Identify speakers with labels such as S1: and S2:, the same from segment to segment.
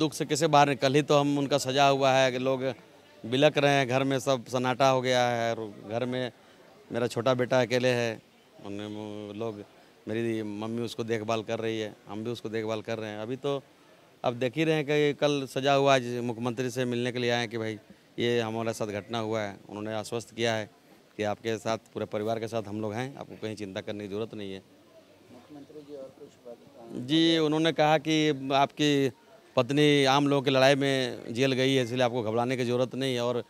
S1: दुख से कैसे बाहर निकल ही तो हम उनका सजा हुआ है कि लोग बिलक रहे हैं घर में सब सन्नाटा हो गया है और घर में मेरा छोटा बेटा अकेले है उन्हें लोग मेरी मम्मी उसको देखभाल कर रही है हम भी उसको देखभाल कर रहे हैं अभी तो अब देख ही रहे हैं कि कल सजा हुआ आज मुख्यमंत्री से मिलने के लिए आए कि भाई ये हमारे साथ घटना हुआ है उन्होंने आश्वस्त किया है कि आपके साथ पूरे परिवार के साथ हम लोग हैं आपको कहीं चिंता करने की ज़रूरत नहीं है जी उन्होंने कहा कि आपकी पत्नी आम लोगों की लड़ाई में जेल गई है इसलिए आपको घबराने की ज़रूरत नहीं है और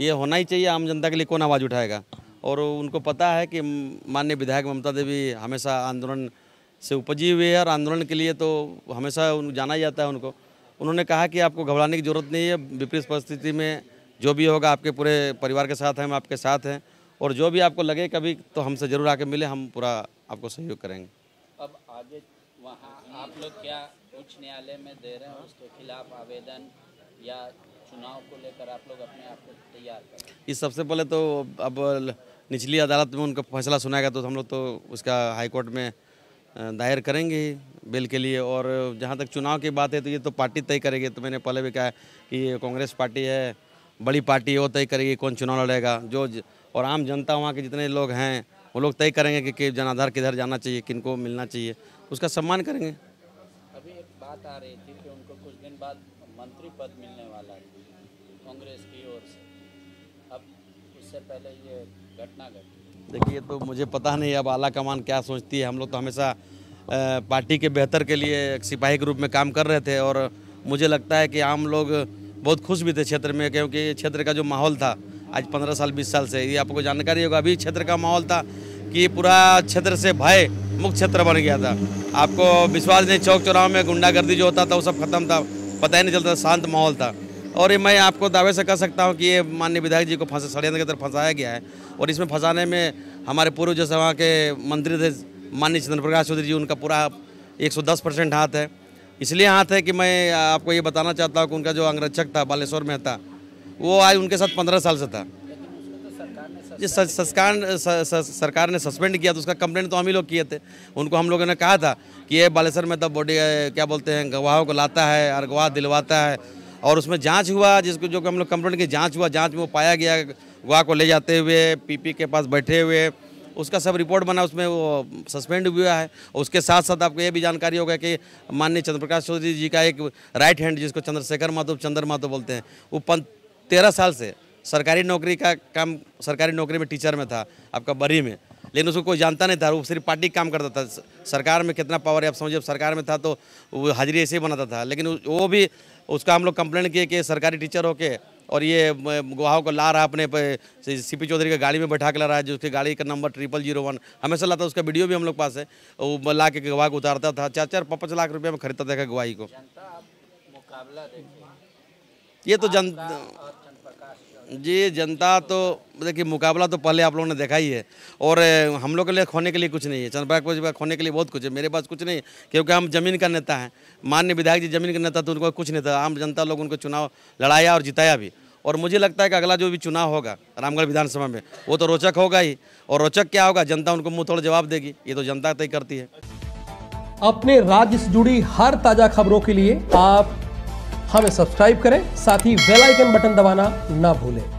S1: ये होना ही चाहिए आम जनता के लिए कौन आवाज़ उठाएगा और उनको पता है कि माननीय विधायक ममता देवी हमेशा आंदोलन से उपजी हुई है और आंदोलन के लिए तो हमेशा जाना ही जाता है उनको उन्होंने कहा कि आपको घबराने की ज़रूरत नहीं है विपरीत परिस्थिति में जो भी होगा आपके पूरे परिवार के साथ हैं हम आपके साथ हैं और जो भी आपको लगे कभी तो हमसे ज़रूर आके मिले हम पूरा आपको सहयोग करेंगे अब आगे वहाँ आप लोग क्या उच्च न्यायालय में दे रहे हैं उसके खिलाफ आवेदन या चुनाव को लेकर आप लोग अपने आप को तैयार करें इस सबसे पहले तो अब निचली अदालत में उनका फैसला सुनाएगा तो हम लोग तो उसका हाईकोर्ट में दायर करेंगे ही बिल के लिए और जहाँ तक चुनाव की बात है तो ये तो पार्टी तय करेगी तो मैंने पहले भी कहा कि ये कांग्रेस पार्टी है बड़ी पार्टी है वो तय करेगी कौन चुनाव लड़ेगा जो और आम जनता वहाँ के जितने लोग हैं वो लोग तय करेंगे कि, कि जनाधार किधर जाना चाहिए किनको मिलना चाहिए उसका सम्मान करेंगे अभी एक बात आ रही थी कि उनको कुछ दिन बाद मंत्री पद मिलने वाला है कांग्रेस की ओर से अब उससे पहले ये घटना घटी देखिए तो मुझे पता नहीं अब आला कमान क्या सोचती है हम लोग तो हमेशा पार्टी के बेहतर के लिए एक सिपाही के रूप में काम कर रहे थे और मुझे लगता है कि आम लोग बहुत खुश भी थे क्षेत्र में क्योंकि क्षेत्र का जो माहौल था आज पंद्रह साल बीस साल से ये आपको जानकारी होगा अभी क्षेत्र का माहौल था कि पूरा क्षेत्र से भय मुख्य क्षेत्र बन गया था आपको विश्वास नहीं चौक चौराहों में गुंडागर्दी जो होता था वो सब खत्म था पता ही नहीं चलता शांत माहौल था और ये मैं आपको दावे से कह सकता हूँ कि ये माननीय विधायक जी को फंसे षडयंत्र की तरफ फंसाया गया है और इसमें फंसाने में हमारे पूर्व जैसे वहाँ के मंत्री थे माननीय चंद्र प्रकाश चौधरी जी उनका पूरा 110 परसेंट हाथ है इसलिए हाथ है कि मैं आपको ये बताना चाहता हूँ कि उनका जो अंगरक्षक था बालेश्वर मेहता वो आज उनके साथ पंद्रह साल से था जी सरकार सरकार ने सस्पेंड किया तो उसका कंप्लेंट तो हम ही लोग किए थे उनको हम लोगों ने कहा था कि ये बालेश्वर में तब बॉडी क्या बोलते हैं गवाहों को लाता है और गवाह दिलवाता है और उसमें जांच हुआ जिसको जो हम लोग कंप्लेंट की जांच हुआ जांच में वो पाया गया गवाह को ले जाते हुए पीपी के पास बैठे हुए उसका सब रिपोर्ट बना उसमें वो सस्पेंड हुआ है उसके साथ साथ आपको ये भी जानकारी होगा कि माननीय चंद्रप्रकाश चौधरी जी का एक राइट हैंड जिसको चंद्रशेखर माधव चंद्र माधव बोलते हैं वो तेरह साल से सरकारी नौकरी का काम सरकारी नौकरी में टीचर में था आपका बरी में लेकिन उसको कोई जानता नहीं था वो सिर्फ पार्टी काम करता था सरकार में कितना पावर है आप समझिए सरकार में था तो वो हाजिरी ऐसे ही बनाता था लेकिन वो भी उसका हम लोग कंप्लेन किए कि सरकारी टीचर हो के और ये गुहाव को ला रहा अपने सी पी चौधरी का गाड़ी में बैठा के ला रहा है जो उसकी गाड़ी का नंबर ट्रिपल जीरो वन हमेशा लाता उसका वीडियो भी हम लोग पास है वो ला के गवाह को उतारता था चार चार पाँच लाख रुपये में खरीदता था गवाही को मुकाबला ये तो जन जी जनता तो देखिए मुकाबला तो पहले आप लोगों ने देखा ही है और हम लोग के लिए खोने के लिए कुछ नहीं है चंद्रपा को खोने के लिए बहुत कुछ है मेरे पास कुछ नहीं है क्योंकि हम जमीन का नेता हैं मान्य विधायक जी जमीन का नेता तो उनको कुछ नहीं था आम जनता लोग उनको चुनाव लड़ाया और जिताया भी और मुझे लगता है कि अगला जो भी चुनाव होगा रामगढ़ विधानसभा में वो तो रोचक होगा ही और रोचक क्या होगा जनता उनको मुँह थोड़ा जवाब देगी ये तो जनता तय करती है अपने राज्य से जुड़ी हर ताज़ा खबरों के लिए आप हमें सब्सक्राइब करें साथ ही बेल आइकन बटन दबाना ना भूलें